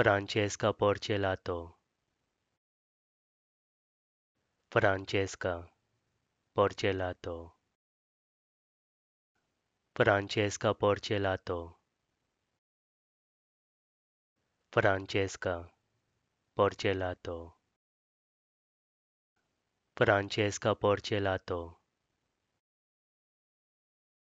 Francesca Porcellato Francesca Porcellato Francesca Porcellato Francesca Porcellato Francesca Porcellato